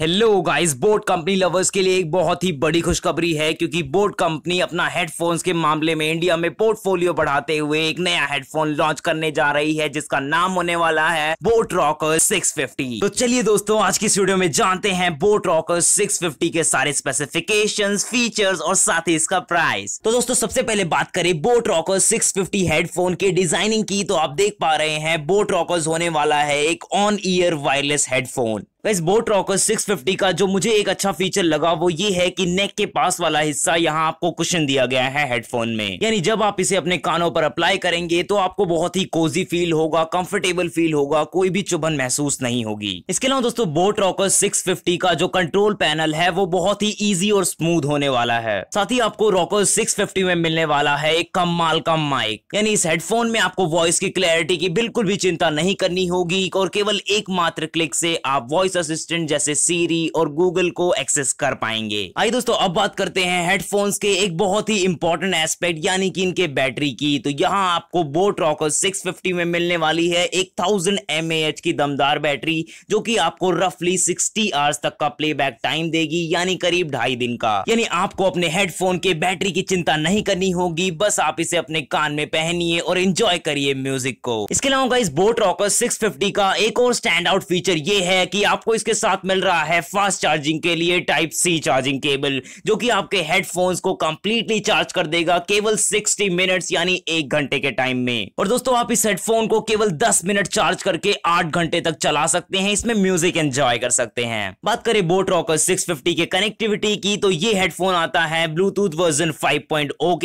Hello guys boAt company lovers के लिए एक बहुत ही बड़ी खुशखबरी है क्योंकि बोट कंपनी अपना हेडफोन्स के मामले में इंडिया में पोर्टफोलियो बढ़ाते हुए एक नया हेडफोन लॉन्च करने जा रही है जिसका नाम होने वाला है बोट रॉकर 650 तो चलिए दोस्तों आज की स्टूडियो में जानते हैं बोट रॉकर 650 के सारे स्पेसिफिकेशन फीचर्स और साथ ही इसका प्राइस तो दोस्तों सबसे पहले बात करें बोट रॉकर सिक्स हेडफोन के डिजाइनिंग की तो आप देख पा रहे हैं बोट रॉकर्स होने वाला है एक ऑन ईयर वायरलेस हेडफोन इस बोट रॉकर 650 का जो मुझे एक अच्छा फीचर लगा वो ये है कि नेक के पास वाला हिस्सा यहाँ आपको कुशन दिया गया है हेडफोन में यानी जब आप इसे अपने कानों पर अप्लाई करेंगे तो आपको बहुत ही कोजी फील होगा कंफर्टेबल फील होगा कोई भी चुभन महसूस नहीं होगी इसके अलावा दोस्तों बोट रॉकर फिफ्टी का जो कंट्रोल पैनल है वो बहुत ही ईजी और स्मूथ होने वाला है साथ ही आपको रॉकर फिफ्टी में मिलने वाला है एक कम माल कम माइक यानी इस हेडफोन में आपको वॉइस की क्लैरिटी की बिल्कुल भी चिंता नहीं करनी होगी और केवल एक मात्र क्लिक से आप वॉइस असिस्टेंट जैसे सीरी और गूगल को एक्सेस कर पाएंगे आई दोस्तों अब बात करते हैं हेडफोन्स के एक बहुत ही इंपॉर्टेंट एस्पेक्ट यानी कि इनके बैटरी की तो यहाँ आपको बोट रॉकर सिक्स में मिलने वाली है एक थाउजेंड एम की दमदार बैटरी जो की आपको रफली सिक्सटी आवर्स तक का प्ले टाइम देगी यानी करीब ढाई दिन का यानी आपको अपने हेडफोन के बैटरी की चिंता नहीं करनी होगी बस आप इसे अपने कान में पहनिए और एंजॉय करिए म्यूजिक को इसके अलावा इस बोट रॉकर 650 का एक और स्टैंड आउट फीचर ये है कि आप आपको इसके साथ मिल रहा है फास्ट चार्जिंग के लिए टाइप सी चार्जिंग केबल जो कि आपके हेडफोन्स को कंप्लीटली चार्ज कर देगा केवल 60 मिनट्स यानी एक घंटे के टाइम में और दोस्तों आप इस हेडफोन को केवल 10 मिनट चार्ज करके 8 घंटे तक चला सकते हैं इसमें म्यूजिक एंजॉय कर सकते हैं बात करें बोट रॉकर सिक्स के कनेक्टिविटी की तो ये हेडफोन आता है ब्लूटूथ वर्जन फाइव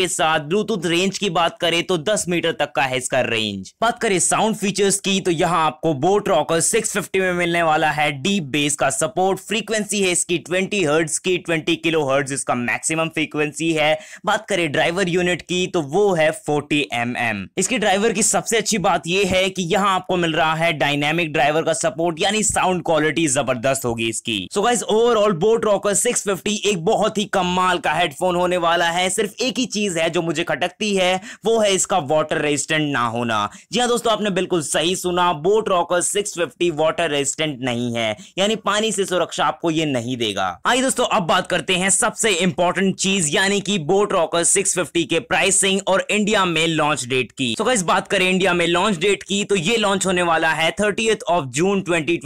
के साथ ब्लूटूथ रेंज की बात करें तो दस मीटर तक का है इसका रेंज बात करें साउंड फीचर्स की तो यहाँ आपको बोट रॉकर सिक्स में मिलने वाला है डीप बेस का सपोर्ट फ्रीक्वेंसी है इसकी 20 हर्ट्ज की 20 किलो हर्ट्ज इसका मैक्सिमम फ्रीक्वेंसी है बात करें ड्राइवर यूनिट की तो वो है 40 एम mm. इसकी ड्राइवर की सबसे अच्छी बात यह है कि यहाँ आपको मिल रहा है डायनेमिक ड्राइवर का सपोर्ट यानी साउंड क्वालिटी जबरदस्त होगी इसकी so guys overall boAt Rockerz six एक बहुत ही कम का हेडफोन होने वाला है सिर्फ एक ही चीज है जो मुझे खटकती है वो है इसका वाटर रेजिस्टेंट ना होना जी हाँ दोस्तों आपने बिल्कुल सही सुना boAt Rockerz six water resistant नहीं है है यानी पानी से सुरक्षा आपको ये नहीं देगा आइए दोस्तों अब बात करते हैं सबसे इंपॉर्टेंट चीज यानी कि बोट रॉकर 650 के प्राइसिंग और इंडिया में लॉन्च डेट की तो इस बात करें इंडिया में लॉन्च डेट की तो ये लॉन्च होने वाला है थर्टी ऑफ जून ट्वेंटी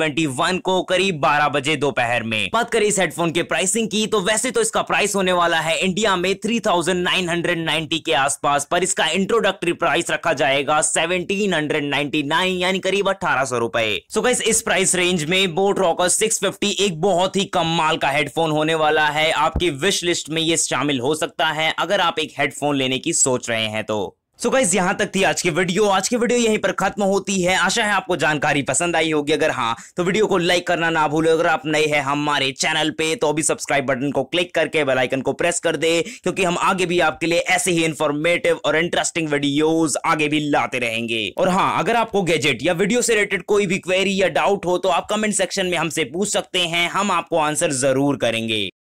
को करीब बारह बजे दोपहर में बात करें इस हेडफोन के प्राइसिंग की तो वैसे तो इसका प्राइस होने वाला है इंडिया में 3990 के आसपास पर इसका इंट्रोडक्टरी प्राइस रखा जाएगा 1799 यानी करीब अठारह सौ रुपए सो इस प्राइस रेंज में बोट बोट रॉकर 650 एक बहुत ही कम माल का हेडफोन होने वाला है आपकी विश लिस्ट में ये शामिल हो सकता है अगर आप एक हेडफोन लेने की सोच रहे हैं तो सो गाइज यहां तक थी आज की वीडियो आज की वीडियो यहीं पर खत्म होती है आशा है आपको जानकारी पसंद आई होगी अगर हाँ तो वीडियो को लाइक करना ना भूलो अगर आप नए हैं हमारे चैनल पे तो अभी सब्सक्राइब बटन को क्लिक करके बेल आइकन को प्रेस कर दे क्योंकि हम आगे भी आपके लिए ऐसे ही इन्फॉर्मेटिव और इंटरेस्टिंग वीडियोज आगे भी लाते रहेंगे और हाँ अगर आपको गैजेट या वीडियो से रिलेटेड कोई भी क्वेरी या डाउट हो तो आप कमेंट सेक्शन में हमसे पूछ सकते हैं हम आपको आंसर जरूर करेंगे